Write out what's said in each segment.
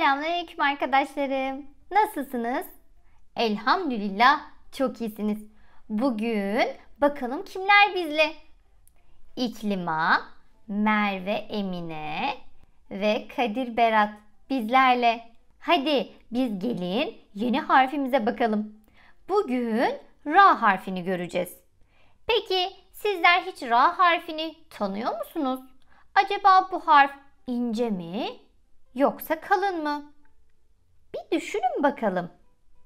Selamünaleyküm arkadaşlarım. Nasılsınız? Elhamdülillah çok iyisiniz. Bugün bakalım kimler bizle? İklima, Merve Emine ve Kadir Berat bizlerle. Hadi biz gelin yeni harfimize bakalım. Bugün ra harfini göreceğiz. Peki sizler hiç ra harfini tanıyor musunuz? Acaba bu harf ince mi, yoksa kalın mı? Bir düşünün bakalım.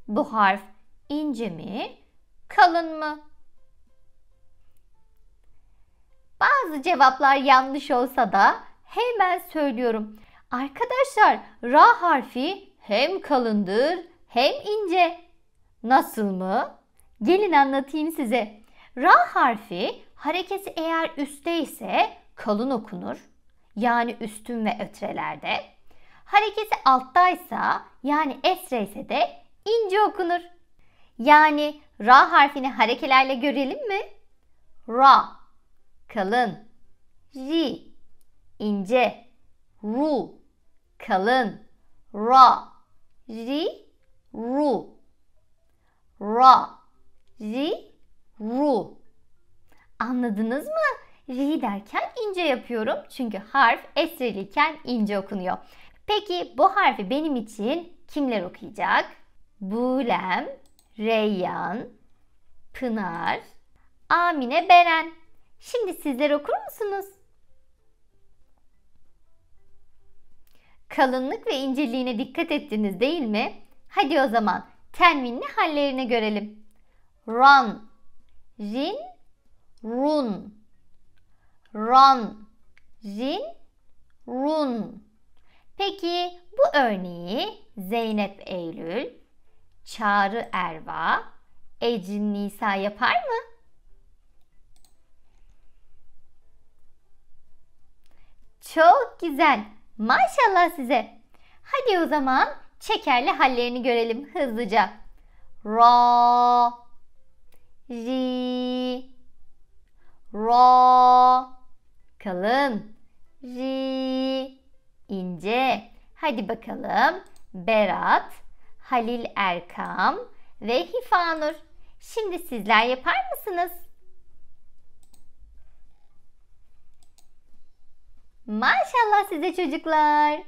Bu harf ince mi, kalın mı? Bazı cevaplar yanlış olsa da hemen söylüyorum. Arkadaşlar ra harfi hem kalındır hem ince. Nasıl mı? Gelin anlatayım size. Ra harfi hareketi eğer üstte ise kalın okunur. Yani üstün ve ötrelerde harekesi alttaysa yani esre ise de ince okunur. Yani ra harfini harekelerle görelim mi? Ra kalın, ri ince, ru kalın, ra ri ru ra ri ru Anladınız mı? Ri derken ince yapıyorum çünkü harf esreliyken ince okunuyor. Peki bu harfi benim için kimler okuyacak? Bulem, Reyyan, Pınar, Amine Beren. Şimdi sizler okur musunuz? Kalınlık ve inceliğine dikkat ettiniz değil mi? Hadi o zaman tenvinli hallerini görelim. Ran, jin, run. Ran, jin, run. Peki bu örneği Zeynep Eylül, Çağrı Erva, Ecrin Nisa yapar mı? Çok güzel. Maşallah size. Hadi o zaman çekerli hallerini görelim hızlıca. Ra, ri, ra, kalın, ri, İnce. Hadi bakalım. Berat, Halil Erkam ve Hifanur. Şimdi sizler yapar mısınız? Maşallah size çocuklar.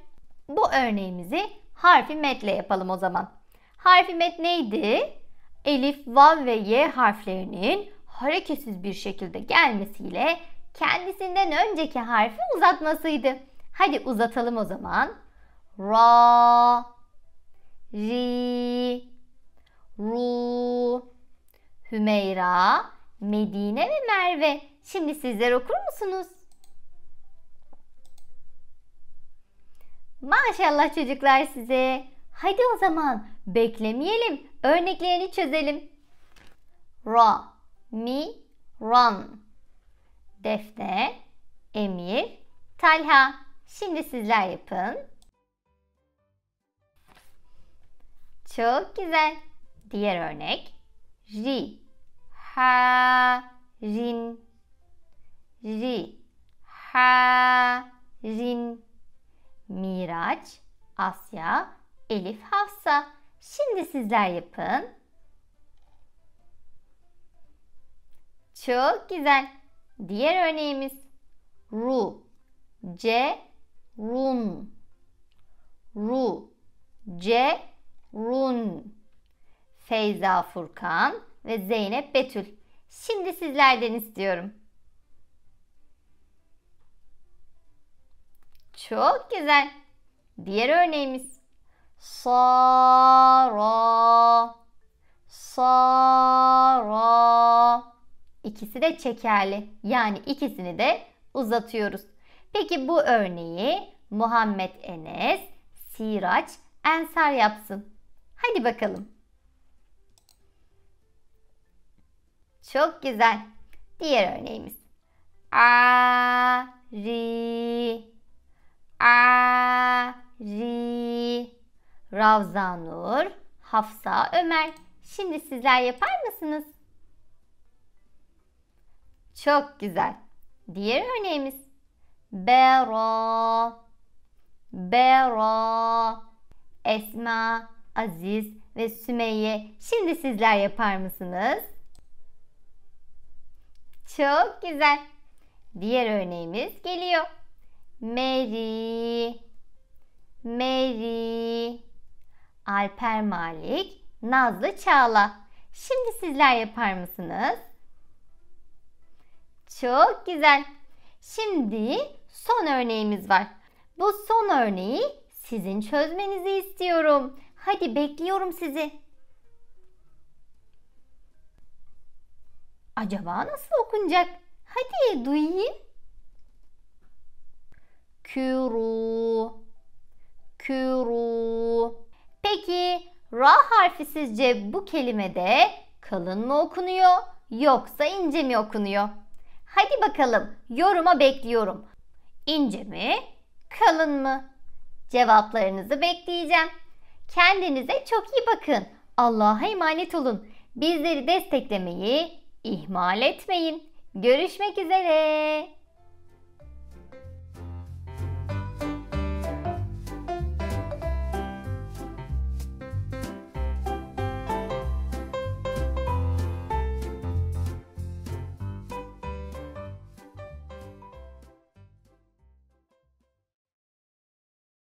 Bu örneğimizi harfi metle yapalım o zaman. Harfi met neydi? Elif, vav ve y harflerinin hareketsiz bir şekilde gelmesiyle kendisinden önceki harfi uzatmasıydı. Hadi uzatalım o zaman. Ra, ri, ru, Hümeyra, Medine ve Merve. Şimdi sizler okur musunuz? Maşallah çocuklar size. Hadi o zaman beklemeyelim. Örneklerini çözelim. Ra, mi, ran. Defne, Emir, Talha. Şimdi sizler yapın. Çok güzel. Diğer örnek. Ri, ha, rin. Ri, ha, rin. Miraç, Asya, Elif, Hafsa. Şimdi sizler yapın. Çok güzel. Diğer örneğimiz. Ru, C, run ru c run Feyza Furkan ve Zeynep Betül. Şimdi sizlerden istiyorum. Çok güzel. Diğer örneğimiz. Sara. Sara. İkisi de çekerli. Yani ikisini de uzatıyoruz. Peki bu örneği Muhammed Enes, Siraç, Ensar yapsın. Hadi bakalım. Çok güzel. Diğer örneğimiz. A ri A ri Ravzanur, Hafsa, Ömer. Şimdi sizler yapar mısınız? Çok güzel. Diğer örneğimiz. Bera Bera Esma, Aziz ve Sümeyye şimdi sizler yapar mısınız? Çok güzel. Diğer örneğimiz geliyor. Mary Mary Alper Malik Nazlı Çağla Şimdi sizler yapar mısınız? Çok güzel. Şimdi son örneğimiz var. Bu son örneği sizin çözmenizi istiyorum. Hadi bekliyorum sizi. Acaba nasıl okunacak? Hadi duyayım. Kuru. Kuru. Peki ra harfi sizce bu kelimede kalın mı okunuyor yoksa ince mi okunuyor? Hadi bakalım yoruma bekliyorum. İnce mi? Kalın mı? Cevaplarınızı bekleyeceğim. Kendinize çok iyi bakın. Allah'a emanet olun. Bizleri desteklemeyi ihmal etmeyin. Görüşmek üzere.